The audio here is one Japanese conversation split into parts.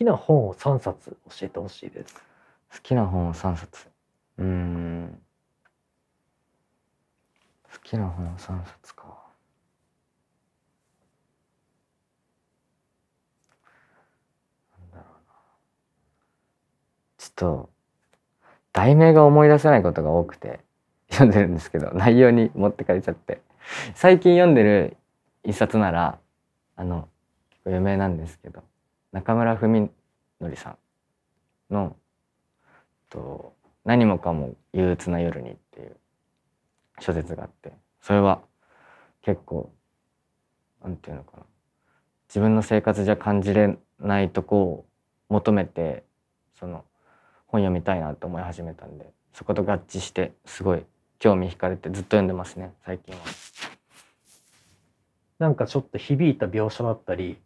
きな本を3冊教えてほしいです好きな本を3冊うん好きな本を3冊かなんだろうちょっと題名が思い出せないことが多くて読んでるんですけど内容に持ってかれちゃって最近読んでる一冊ならあの結構有名なんですけど中村文則さんのと「何もかも憂鬱な夜に」っていう小説があってそれは結構なんていうのかな自分の生活じゃ感じれないとこを求めてその本読みたいなと思い始めたんでそこと合致してすごい興味惹かれてずっと読んでますね最近は。なんかちょっと響いた描写だったり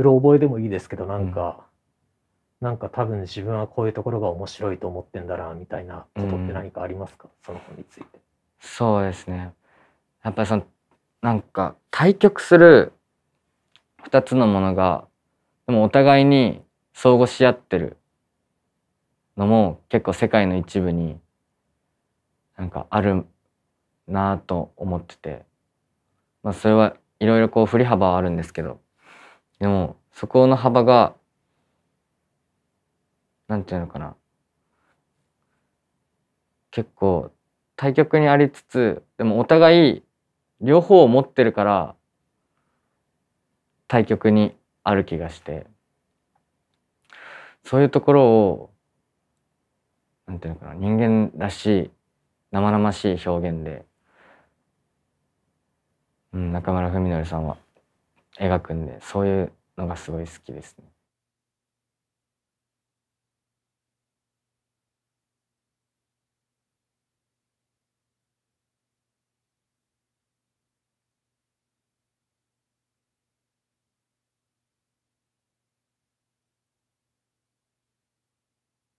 うろ覚えでもいいですけどなんか、うん、なんか多分自分はこういうところが面白いと思ってんだなみたいなことって何かありますか、うん、その本について。そうですねやっぱりそのなんか対局する2つのものがでもお互いに相互し合ってるのも結構世界の一部になんかあるなぁと思ってて、まあ、それはいろいろこう振り幅はあるんですけどでも、そこの幅が、なんていうのかな。結構、対極にありつつ、でもお互い、両方を持ってるから、対極にある気がして、そういうところを、なんていうのかな、人間らしい、生々しい表現で、うん、中村文則さんは描くんでそういうのがすごい好きですね。